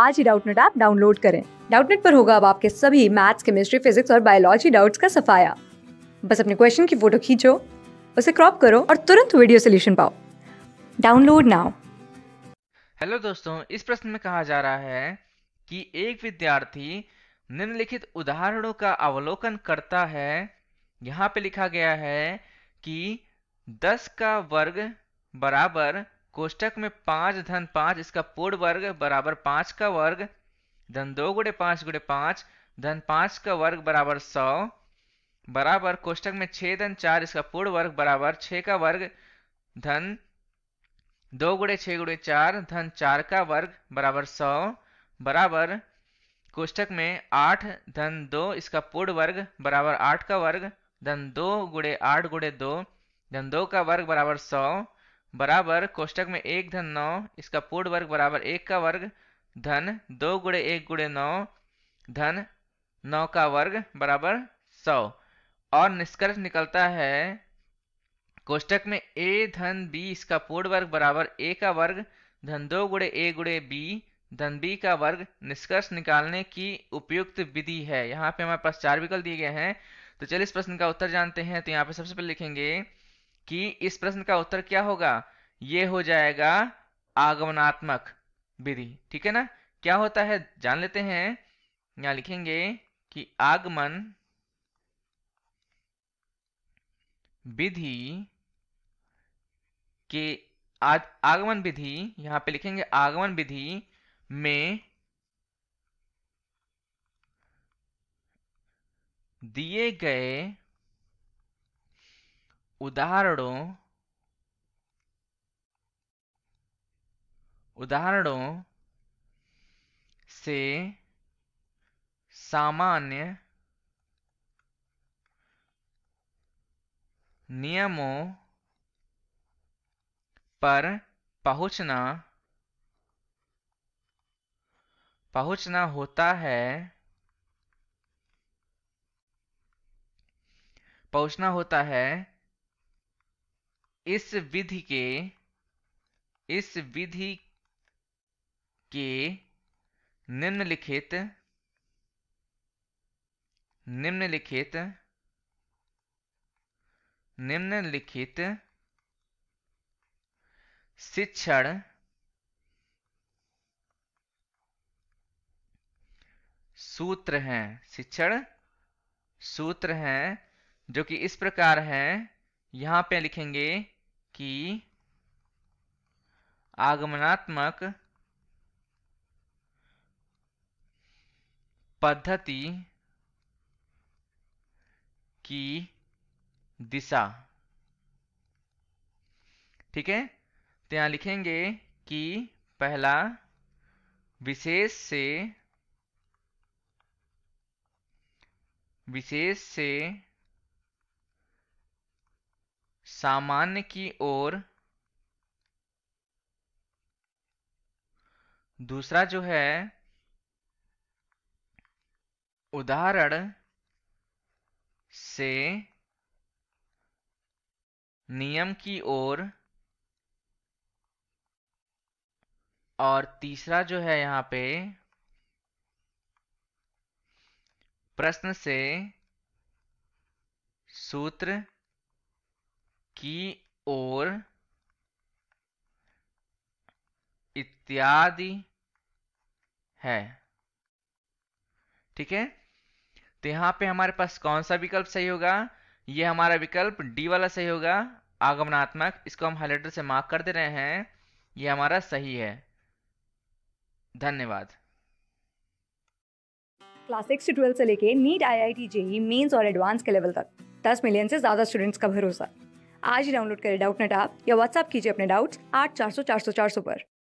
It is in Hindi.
आज ही डाउटनेट ऐप डाउनलोड करें डाउटनेट पर होगा अब आपके सभी मैथ्स केमिस्ट्री फिजिक्स और बायोलॉजी डाउट्स का सफाया बस अपने क्वेश्चन की फोटो खींचो उसे क्रॉप करो और तुरंत वीडियो सोल्यूशन पाओ डाउनलोड नाउ हेलो दोस्तों इस प्रश्न में कहा जा रहा है कि एक विद्यार्थी निम्नलिखित उदाहरणों का अवलोकन करता है यहाँ पे लिखा गया है कि 10 का वर्ग बराबर कोष्टक में पांच धन पांच इसका पूर्ण वर्ग बराबर पांच का वर्ग धन दो गुड़े पांच गुड़े पांच धन पांच का वर्ग बराबर सौ बराबर कोष्टक में छह धन चार इसका पूर्ण वर्ग बराबर छ का वर्ग धन दो गुड़े छः गुड़े चार धन चार का वर्ग बराबर सौ बराबर कोष्टक में आठ धन दो इसका पूर्ण वर्ग बराबर आठ का वर्ग धन दो गुड़े आठ गुड़े दो धन दो का वर्ग बराबर सौ बराबर कोष्टक में एक धन नौ इसका पूर्ण वर्ग बराबर एक का वर्ग धन दो गुड़े एक गुड़े नौ धन नौ का वर्ग बराबर सौ और निष्कर्ष निकलता है कोष्टक में ए धन बी इसका पूर्ण वर्ग बराबर ए का वर्ग धन दो गुड़े ए गुड़े बी धन बी का वर्ग निष्कर्ष निकालने की उपयुक्त विधि है यहाँ पे हमारे पास चार विकल्प दिए गए हैं तो चलिए इस प्रश्न का उत्तर जानते हैं तो यहाँ पे सबसे पहले लिखेंगे कि इस प्रश्न का उत्तर क्या होगा ये हो जाएगा आगमनात्मक विधि ठीक है ना क्या होता है जान लेते हैं यहां लिखेंगे कि आगमन विधि के आगमन विधि यहां पे लिखेंगे आगमन विधि में दिए गए उदाहरणों उदाहरणों से सामान्य नियमों पर पहुंचना पहुंचना होता है पहुंचना होता है इस विधि के इस विधि के निम्नलिखित निम्नलिखित निम्नलिखित शिक्षण सूत्र हैं शिक्षण सूत्र हैं जो कि इस प्रकार हैं यहां पे लिखेंगे कि आगमनात्मक पद्धति की दिशा ठीक है तो यहां लिखेंगे कि पहला विशेष से विशेष से सामान्य की ओर दूसरा जो है उदाहरण से नियम की ओर और, और तीसरा जो है यहां पे प्रश्न से सूत्र की ओर इत्यादि है ठीक है तो यहाँ पे हमारे पास कौन सा विकल्प सही होगा ये हमारा विकल्प डी वाला सही होगा आगमनात्मक इसको हम हाईलाइटर से मार्क कर दे रहे हैं ये हमारा सही है धन्यवाद क्लास सिक्स से ट्वेल्थ से लेके NEET I I T JEE mains और एडवांस के लेवल तक दस मिलियन से ज़्यादा स्टूडेंट्स का भरोसा आज ही डाउनलोड करें डाउट नेट आप या व्हाट्सअप कीजिए अपने डाउट्स आठ चार सौ चार सौ चार सौ पर